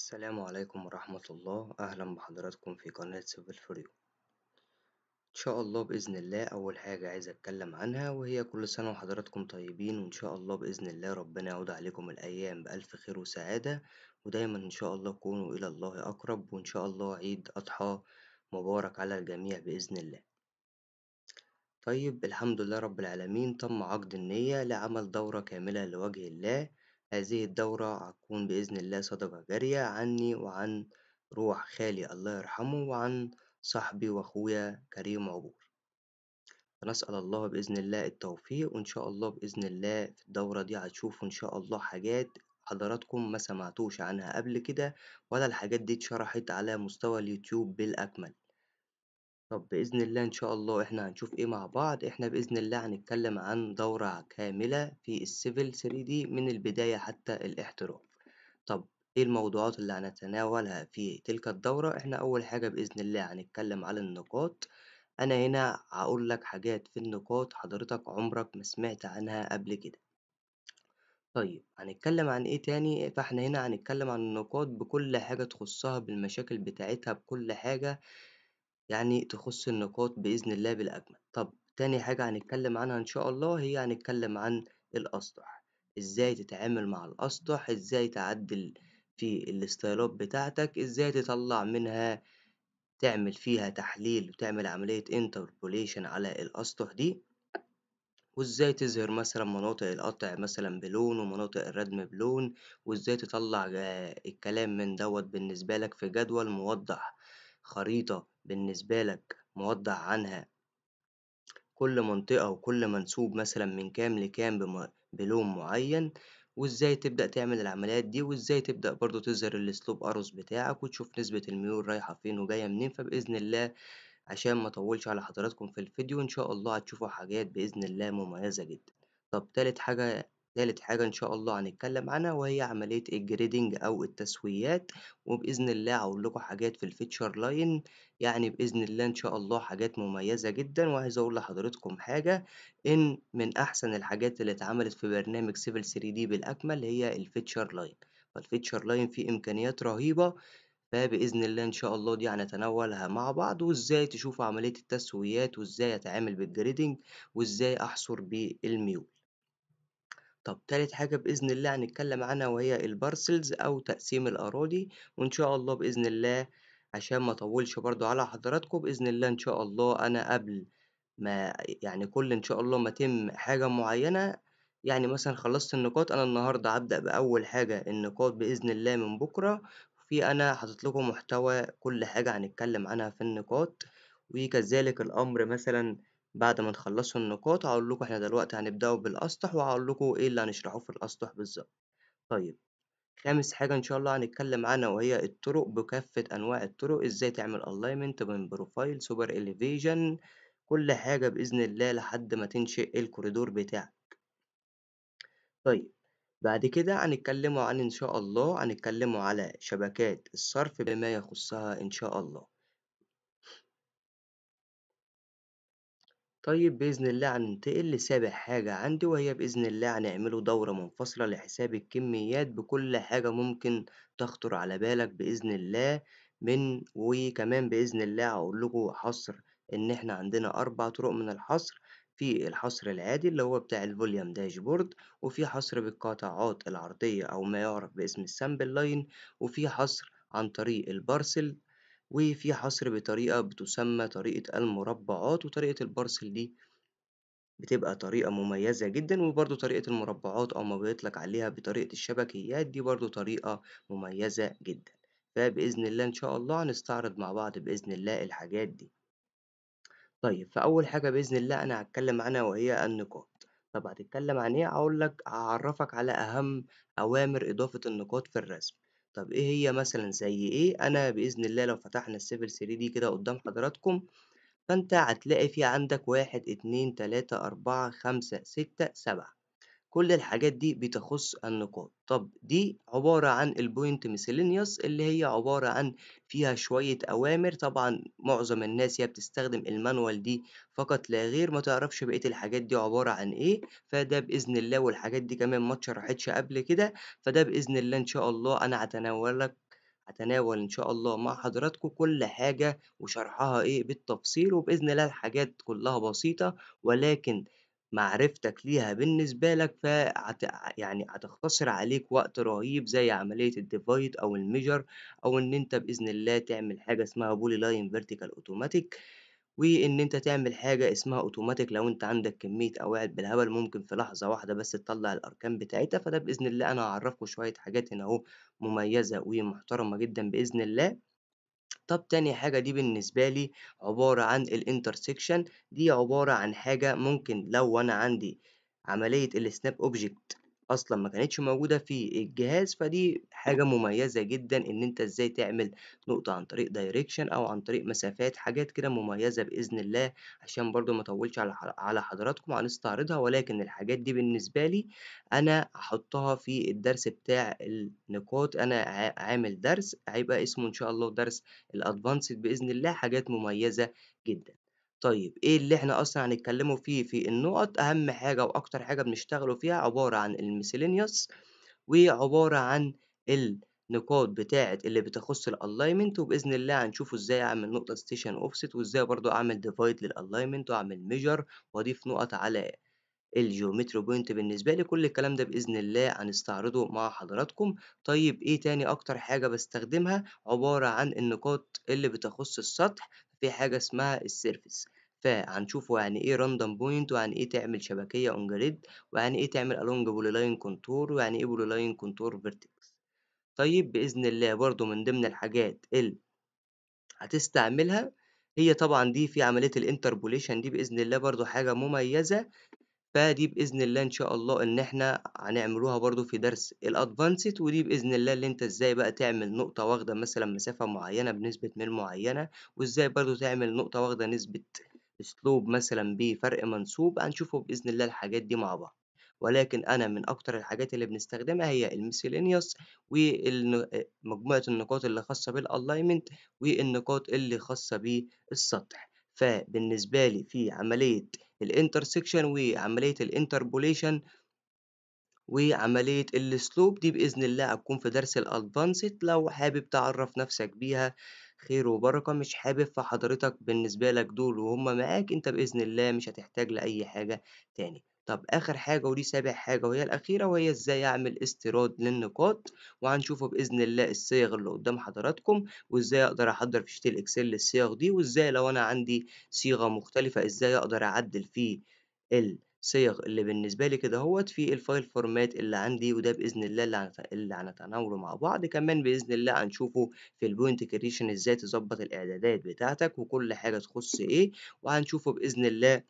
السلام عليكم ورحمة الله أهلا بحضراتكم في قناة سيفل فريو إن شاء الله بإذن الله أول حاجة عايز أتكلم عنها وهي كل سنة وحضراتكم طيبين وإن شاء الله بإذن الله ربنا يعود عليكم الأيام بألف خير وسعادة ودايما إن شاء الله كونوا إلى الله أقرب وإن شاء الله عيد أضحى مبارك على الجميع بإذن الله طيب الحمد لله رب العالمين تم عقد النية لعمل دورة كاملة لوجه الله هذه الدورة هتكون بإذن الله صدقة جارية عني وعن روح خالي الله يرحمه وعن صاحبي وأخويا كريم عبور، فنسأل الله بإذن الله التوفيق وإن شاء الله بإذن الله في الدورة دي هتشوفوا إن شاء الله حاجات حضراتكم ما سمعتوش عنها قبل كده ولا الحاجات دي اتشرحت على مستوى اليوتيوب بالأكمل. طب بإذن الله إن شاء الله إحنا هنشوف إيه مع بعض إحنا بإذن الله هنتكلم عن دورة كاملة في السيفل 3 دي من البداية حتى الاحتراف طب إيه الموضوعات اللي هنتناولها في تلك الدورة إحنا أول حاجة بإذن الله هنتكلم على النقاط أنا هنا هقول لك حاجات في النقاط حضرتك عمرك ما سمعت عنها قبل كده طيب هنتكلم عن ايه تاني فاحنا هنا هنتكلم عن النقاط بكل حاجة تخصها بالمشاكل بتاعتها بكل حاجة يعني تخُص النقاط بإذن الله بالأجمل. طَب تاني حاجة هنتكلّم عنها إن شاء الله هي هنتكلّم عن الأسطح، إزاي تتعامل مع الأسطح، إزاي تعدّل في الإستايلات بتاعتك، إزاي تطلّع منها تعمل فيها تحليل وتعمل عملية انتربوليشن على الأسطح دي، وإزاي تظهر مثلًا مناطق القطع مثلًا بلون ومناطق الردم بلون، وإزاي تطلّع آه، الكلام من دوت بالنسبة لك في جدول موضّح، خريطة. بالنسبة لك موضع عنها كل منطقة وكل منسوب مثلا من كام لكام بلون معين وازاي تبدأ تعمل العمليات دي وازاي تبدأ برضو تظهر السلوب أروس بتاعك وتشوف نسبة الميول رايحة فين وجاية منين فبإذن الله عشان ما اطولش على حضراتكم في الفيديو ان شاء الله هتشوفوا حاجات بإذن الله مميزة جدا طب تالت حاجة تالت حاجة إن شاء الله هنتكلم عنها وهي عملية الجريدنج أو التسويات وبإذن الله هقول لكم حاجات في الفيتشر لاين يعني بإذن الله إن شاء الله حاجات مميزة جدا وعايز أقول لحضرتكم حاجة إن من أحسن الحاجات اللي اتعملت في برنامج سيفل 3 دي بالأكمل هي الفيتشر لاين فالفيتشر لاين فيه إمكانيات رهيبة فبإذن الله إن شاء الله دي هنتناولها مع بعض وإزاي تشوفوا عملية التسويات وإزاي أتعامل بالجريدنج وإزاي أحصر بالميول طب تالت حاجة بإذن الله هنتكلم عنها وهي البارسلز أو تقسيم الأراضي وإن شاء الله بإذن الله عشان ما أطولش برضو على حضراتكم بإذن الله إن شاء الله أنا قبل ما يعني كل إن شاء الله ما تم حاجة معينة يعني مثلا خلصت النقاط أنا النهاردة هبدأ بأول حاجة النقاط بإذن الله من بكرة في أنا حاطط لكم محتوى كل حاجة هنتكلم عنها في النقاط وكذلك الأمر مثلا بعد ما تخلصوا النقاط هقول لكم احنا دلوقتي هنبداوا بالاسطح وهقول لكم ايه اللي هنشرحه في الاسطح بالظبط طيب خامس حاجه ان شاء الله هنتكلم عنها وهي الطرق بكافه انواع الطرق ازاي تعمل الاينمنت بين بروفايل سوبر اليفيجن كل حاجه باذن الله لحد ما تنشئ الكوريدور بتاعك طيب بعد كده هنتكلموا عن ان شاء الله هنتكلموا على شبكات الصرف بما يخصها ان شاء الله طيب بإذن الله هننتقل لسابع حاجة عندي وهي بإذن الله هنعمله دورة منفصلة لحساب الكميات بكل حاجة ممكن تخطر على بالك بإذن الله من وكمان بإذن الله هقول لكم حصر إن إحنا عندنا أربع طرق من الحصر في الحصر العادي اللي هو بتاع الفوليوم داشبورد وفي حصر بالقاطعات العرضية أو ما يعرف باسم السامبل لاين وفي حصر عن طريق البارسل وفي حصر بطريقة بتسمى طريقة المربعات وطريقة البارسل دي بتبقى طريقة مميزة جدًا، وبرضه طريقة المربعات أو ما بيطلق عليها بطريقة الشبكيات دي برضه طريقة مميزة جدًا، فبإذن الله إن شاء الله هنستعرض مع بعض بإذن الله الحاجات دي. طيب فأول حاجة بإذن الله أنا هتكلم عنها وهي النقاط، طب هتتكلم عن إيه؟ هقولك لك على أهم أوامر إضافة النقاط في الرسم. طب ايه هي مثلا زي ايه انا باذن الله لو فتحنا السيفل 3 دي كده قدام حضراتكم فانت هتلاقي في عندك واحد اتنين تلاتة اربعة خمسة ستة سبعة كل الحاجات دي بتخص النقاط طب دي عبارة عن البوينت ميسيلينيوس اللي هي عبارة عن فيها شوية أوامر طبعا معظم الناس هي بتستخدم المانوال دي فقط لا غير ما تعرفش بقية الحاجات دي عبارة عن إيه فده بإذن الله والحاجات دي كمان ما اتشرحتش قبل كده فده بإذن الله إن شاء الله أنا هتناولك هتناول ان شاء الله مع حضراتكم كل حاجة وشرحها ايه بالتفصيل وبإذن الله الحاجات كلها بسيطة ولكن معرفتك ليها بالنسبة لك فهت يعني هتختصر عليك وقت رهيب زي عملية الديفايد أو الميجر أو إن أنت بإذن الله تعمل حاجة اسمها بولي لاين فيرتيكال أوتوماتيك وإن أنت تعمل حاجة اسمها أوتوماتيك لو أنت عندك كمية قواعد بالهبل ممكن في لحظة واحدة بس تطلع الأركان بتاعتها فده بإذن الله أنا هعرفكوا شوية حاجات هنا أهو مميزة ومحترمة جدا بإذن الله. طب تاني حاجة دي بالنسبة لي عبارة عن الانترسكشن دي عبارة عن حاجة ممكن لو أنا عندي عملية السناب أوبجكت أصلًا ما كانتش موجودة في الجهاز، فدي حاجة مميزة جدًا إن أنت إزاي تعمل نقطة عن طريق دايركشن أو عن طريق مسافات، حاجات كده مميزة بإذن الله، عشان برضو ما أطولش على على حضراتكم هنستعرضها، ولكن الحاجات دي بالنسبة لي أنا احطها في الدرس بتاع النقاط، أنا عامل درس هيبقى اسمه إن شاء الله درس الادفانسد بإذن الله، حاجات مميزة جدًا. طيب إيه اللي إحنا أصلًا هنتكلموا فيه في النُّقط، أهم حاجة وأكتر حاجة بنشتغلوا فيها عبارة عن الميسيلينيوس وعبارة عن النقاط بتاعة اللي بتخُص الalignment، وبإذن الله هنشوفوا إزاي أعمل نقطة ستيشن اوفست وإزاي برضو أعمل ديفايد للalignment وأعمل ميجر وأضيف نُقط على الجيومتري بوينت بالنسبة لي، كل الكلام ده بإذن الله هنستعرضه مع حضراتكم. طيب إيه تاني أكتر حاجة بستخدمها عبارة عن النقاط اللي بتخُص السطح. في حاجة اسمها السيرفس فهنشوفه يعني ايه راندوم بوينت ويعني ايه تعمل شبكية اون جريد ويعني ايه تعمل الونج بولي لاين كونتور ويعني ايه بولي لاين كونتور فيرتكس طيب بإذن الله برضو من ضمن الحاجات اللي هتستعملها هي طبعا دي في عملية الانتربوليشن دي بإذن الله برضو حاجة مميزة فدي بإذن الله إن شاء الله إن إحنا هنعملوها برضو في درس الأدفانسد ودي بإذن الله اللي أنت إزاي بقى تعمل نقطة واخدة مثلا مسافة معينة بنسبة ميل معينة وإزاي برضو تعمل نقطة واخدة نسبة أسلوب مثلا بفرق منسوب هنشوفه بإذن الله الحاجات دي مع بعض. ولكن أنا من أكتر الحاجات اللي بنستخدمها هي الميسيلينيوس ومجموعة النقاط اللي خاصة بالألايمنت والنقاط اللي خاصة بالسطح فبالنسبة لي في عملية الانترسكشن وعملية الانتربوليشن وعملية السلوب دي بإذن الله هتكون في درس الأدفانسد لو حابب تعرف نفسك بيها خير وبركة مش حابب فحضرتك بالنسبة لك دول وهم معاك انت بإذن الله مش هتحتاج لأي حاجة تاني طب آخر حاجة ودي سابع حاجة وهي الأخيرة وهي إزاي أعمل استيراد للنقاط وهنشوفه بإذن الله الصيغ اللي قدام حضراتكم وإزاي أقدر أحضر في شيت الإكسل للصيغ دي وإزاي لو أنا عندي صيغة مختلفة إزاي أقدر أعدل في الصيغ اللي بالنسبة لي كده هوت في الفايل فورمات اللي عندي وده بإذن الله اللي هنتناوله مع بعض كمان بإذن الله هنشوفه في البوينت كريشن إزاي تظبط الإعدادات بتاعتك وكل حاجة تخص إيه وهنشوفه بإذن الله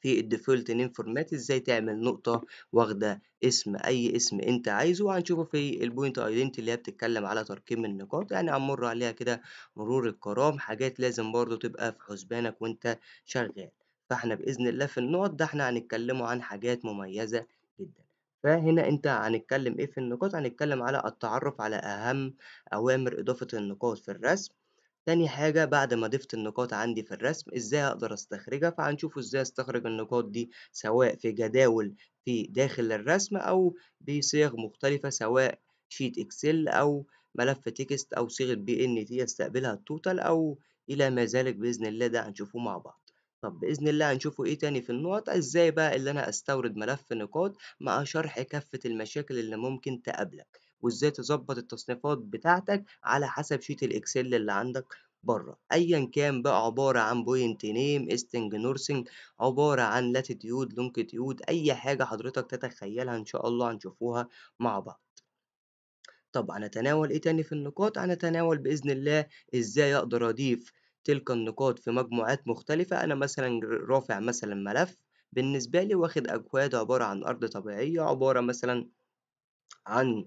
في الديفولت فورمات ازاي تعمل نقطه واخده اسم اي اسم انت عايزه وهنشوفه في البوينت ايدنتي اللي هي بتتكلم على ترقيم النقاط يعني هنمر عليها كده مرور الكرام حاجات لازم برضو تبقى في حسبانك وانت شغال فاحنا باذن الله في النقط ده احنا هنتكلموا عن حاجات مميزه جدا فهنا انت هنتكلم ايه في النقاط هنتكلم على التعرف على اهم اوامر اضافه النقاط في الرسم تاني حاجة بعد ما ضفت النقاط عندي في الرسم ازاي اقدر استخرجها فهنشوف ازاي استخرج النقاط دي سواء في جداول في داخل الرسم او بصيغ مختلفة سواء شيت اكسل او ملف تكست او صيغة بي ان تي استقبلها التوتال او الى ما ذلك باذن الله ده هنشوفه مع بعض طب باذن الله هنشوفه ايه تاني في النقط ازاي بقى اللي انا استورد ملف نقاط مع شرح كافة المشاكل اللي ممكن تقابلك وازاي تظبط التصنيفات بتاعتك على حسب شيت الاكسل اللي عندك بره ايا كان بقى عباره عن بوينت نيم استنج نورسنج عباره عن لاتيتيود لونجيتيود اي حاجه حضرتك تتخيلها ان شاء الله هنشوفوها مع بعض طب هنتناول ايه تاني في النقاط هنتناول باذن الله ازاي اقدر اضيف تلك النقاط في مجموعات مختلفه انا مثلا رافع مثلا ملف بالنسبه لي واخد اجواد عباره عن ارض طبيعيه عباره مثلا عن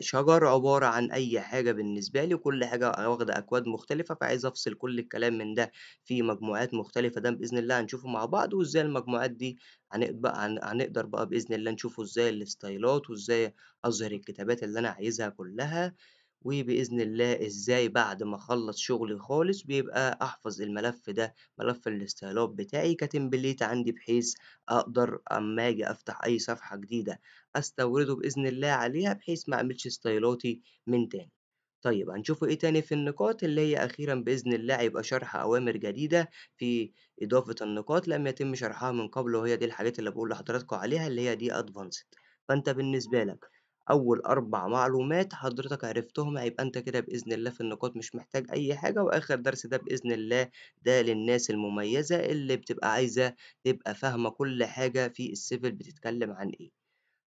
شجر عبارة عن أي حاجة بالنسبة لي وكل حاجة واخدة أكواد مختلفة فعايز أفصل كل الكلام من ده في مجموعات مختلفة ده بإذن الله هنشوفه مع بعض وإزاي المجموعات دي هنقدر بقى بإذن الله نشوفه إزاي الستايلات وإزاي أظهر الكتابات اللي أنا عايزها كلها وبإذن الله إزاي بعد ما أخلص شغلي خالص بيبقى أحفظ الملف ده ملف الاستهلاك بتاعي كتمبليت عندي بحيث أقدر أما أجي أفتح أي صفحة جديدة استورده باذن الله عليها بحيث ما اعملش ستايلاتي من تاني طيب هنشوفه ايه تاني في النقاط اللي هي اخيرا باذن الله هيبقى شرح اوامر جديده في اضافه النقاط لم يتم شرحها من قبل وهي دي الحاجات اللي بقول لحضراتكم عليها اللي هي دي ادفانسد فانت بالنسبه لك اول اربع معلومات حضرتك عرفتهم هيبقى انت كده باذن الله في النقاط مش محتاج اي حاجه واخر درس ده باذن الله ده للناس المميزه اللي بتبقى عايزه تبقى فاهمه كل حاجه في السيفل بتتكلم عن ايه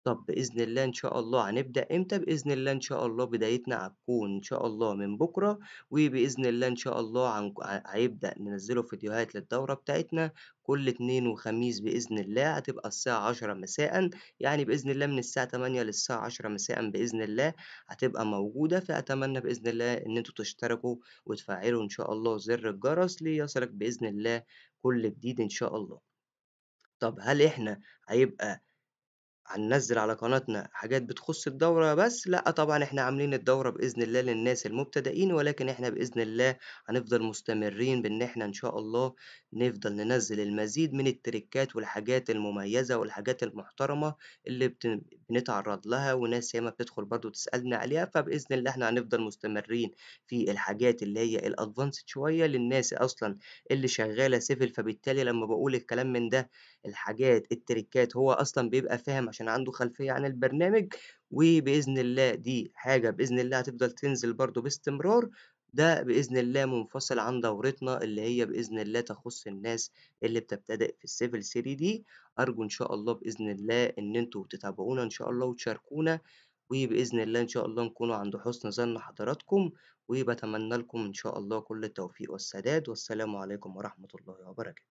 طب بإذن الله إن شاء الله هنبدأ إمتى؟ بإذن الله إن شاء الله بدايتنا هتكون إن شاء الله من بكرة وبإذن الله إن شاء الله هن- هيبدأ ننزله فيديوهات للدورة بتاعتنا كل اتنين وخميس بإذن الله هتبقى الساعة عشرة مساء يعني بإذن الله من الساعة تمانية للساعة عشرة مساء بإذن الله هتبقى موجودة فأتمنى بإذن الله إن انتوا تشتركوا وتفعلوا إن شاء الله زر الجرس ليصلك بإذن الله كل جديد إن شاء الله. طب هل إحنا هيبقى هننزل على قناتنا حاجات بتخص الدورة بس لأ طبعا احنا عاملين الدورة بإذن الله للناس المبتدئين ولكن احنا بإذن الله هنفضل مستمرين بإن احنا إن شاء الله نفضل ننزل المزيد من التركات والحاجات المميزة والحاجات المحترمة اللي بنتعرض لها وناس ياما بتدخل برضو تسألنا عليها فبإذن الله احنا هنفضل مستمرين في الحاجات اللي هي الأدفانسد شوية للناس أصلا اللي شغالة سيفل فبالتالي لما بقول الكلام من ده الحاجات التريكات هو اصلا بيبقى فاهم عشان عنده خلفيه عن البرنامج وباذن الله دي حاجه باذن الله هتفضل تنزل برضو باستمرار ده باذن الله منفصل عن دورتنا اللي هي باذن الله تخص الناس اللي بتبتدئ في السيفل سيري دي ارجو ان شاء الله باذن الله ان انتوا تتابعونا ان شاء الله وتشاركونا وباذن الله ان شاء الله نكونوا عند حسن ظن حضراتكم وبتمنى لكم ان شاء الله كل التوفيق والسداد والسلام عليكم ورحمه الله وبركاته